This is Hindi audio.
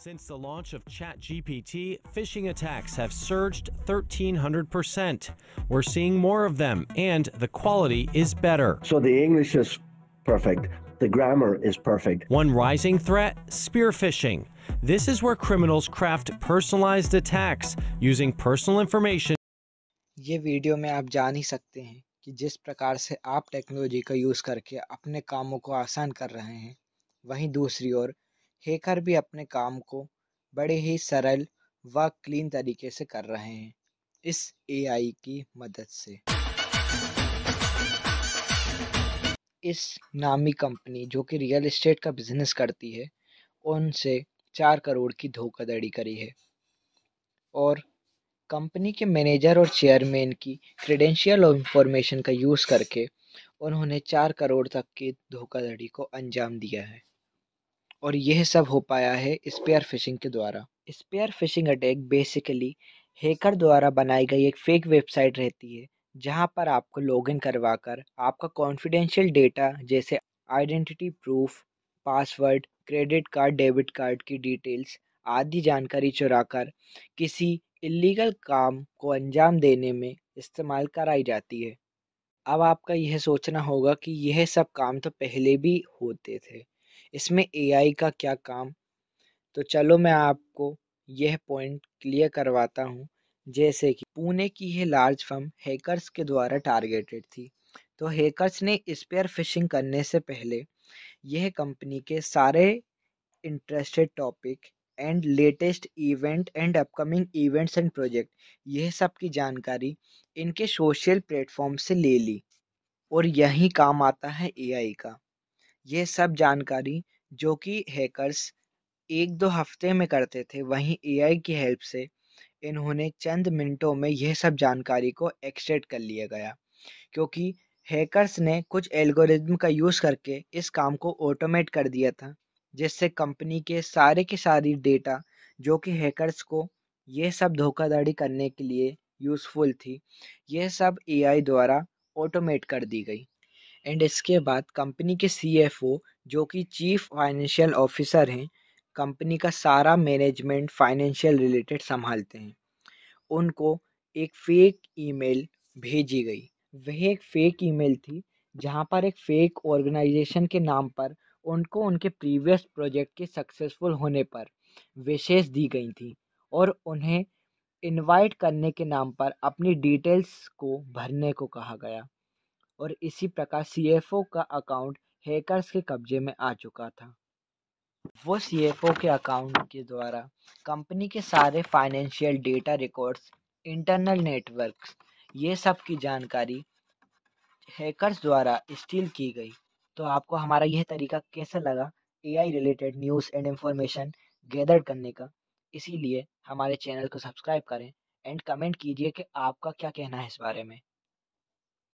Since the launch of ChatGPT, phishing attacks have surged 1,300%. We're seeing more of them, and the quality is better. So the English is perfect, the grammar is perfect. One rising threat spear phishing. This is where criminals craft personalized attacks using personal information. ये वीडियो में आप जान ही सकते हैं कि जिस प्रकार से आप टेक्नोलॉजी का यूज़ करके अपने कामों को आसान कर रहे हैं वहीं दूसरी ओर हैकर भी अपने काम को बड़े ही सरल व क्लीन तरीके से कर रहे हैं इस एआई की मदद से इस नामी कंपनी जो कि रियल एस्टेट का बिजनेस करती है उनसे चार करोड़ की धोखाधड़ी करी है और कंपनी के मैनेजर और चेयरमैन की क्रेडेंशियल और इंफॉर्मेशन का यूज़ करके उन्होंने चार करोड़ तक की धोखाधड़ी को अंजाम दिया है और यह सब हो पाया है स्पेयर फिशिंग के द्वारा spear phishing attack basically hacker द्वारा बनाई गई एक फेक वेबसाइट रहती है जहां पर आपको लॉगिन करवाकर आपका कॉन्फिडेंशियल डेटा जैसे identity proof password credit card debit card की डिटेल्स आदि जानकारी चुराकर किसी इलीगल काम को अंजाम देने में इस्तेमाल कराई जाती है अब आपका यह सोचना होगा कि यह सब काम तो पहले भी होते थे इसमें एआई का क्या काम तो चलो मैं आपको यह पॉइंट क्लियर करवाता हूँ जैसे कि पुणे की यह लार्ज फर्म हैकर्स के द्वारा टारगेटेड थी तो हैकर्स ने स्पेयर फिशिंग करने से पहले यह कंपनी के सारे interested topic and latest event and upcoming events and project यह सब की जानकारी इनके सोशल प्लेटफॉर्म से ले ली और यही काम आता है एआई का ये सब जानकारी जो कि हैकर्स एक दो हफ्ते में करते थे वहीं एआई की हेल्प से इन्होंने चंद मिनटों में यह सब जानकारी को एक्सट्रेट कर लिया गया क्योंकि हैकर्स ने कुछ एल्गोरिज्म का यूज़ करके इस काम को ऑटोमेट कर दिया था जिससे कंपनी के सारे के सारी डेटा जो कि हैकर्स को यह सब धोखाधड़ी करने के लिए यूज़फुल थी यह सब एआई द्वारा ऑटोमेट कर दी गई एंड इसके बाद कंपनी के सीएफओ जो कि चीफ फाइनेंशियल ऑफिसर हैं कंपनी का सारा मैनेजमेंट फाइनेंशियल रिलेटेड संभालते हैं उनको एक फेक ईमेल भेजी गई वह एक फेक ईमेल थी जहां पर एक फेक ऑर्गेनाइजेशन के नाम पर उनको उनके प्रीवियस प्रोजेक्ट के सक्सेसफुल होने पर विशेष दी गई थी और उन्हें इनवाइट करने के नाम पर अपनी डिटेल्स को भरने को कहा गया और इसी प्रकार सीएफओ का अकाउंट हैकर्स के कब्जे में आ चुका था वो सीएफओ के अकाउंट के द्वारा कंपनी के सारे financial data records internal networks ये सब की जानकारी हैकर्स द्वारा स्टील की गई तो आपको हमारा यह तरीका कैसा लगा AI related news and information gather करने का इसीलिए हमारे चैनल को सब्सक्राइब करें एंड कमेंट कीजिए कि आपका क्या कहना है इस बारे में